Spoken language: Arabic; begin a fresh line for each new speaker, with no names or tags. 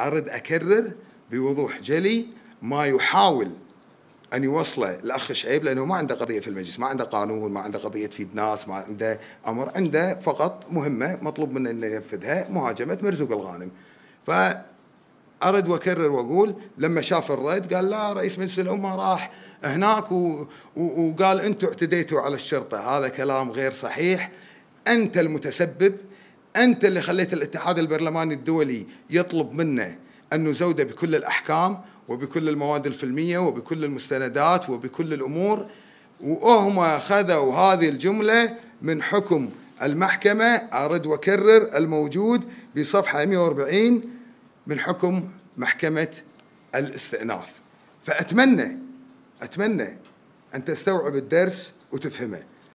أرد أكرر بوضوح جلي ما يحاول أن يوصله الأخ شعيب لأنه ما عنده قضية في المجلس ما عنده قانون ما عنده قضية في ناس ما عنده أمر عنده فقط مهمة مطلوب منه أن ينفذها مهاجمة مرزوق الغانم ف ارد واكرر واقول لما شاف الرد قال لا رئيس مجلس الامه راح هناك و... و... وقال انتم اعتديتوا على الشرطه هذا كلام غير صحيح انت المتسبب أنت اللي خليت الاتحاد البرلماني الدولي يطلب منه أن نزوده بكل الأحكام وبكل المواد الفيلمية وبكل المستندات وبكل الأمور وهم خذوا هذه الجملة من حكم المحكمة أرد وأكرر الموجود بصفحة 140 من حكم محكمة الاستئناف فأتمنى أتمنى أن تستوعب الدرس وتفهمه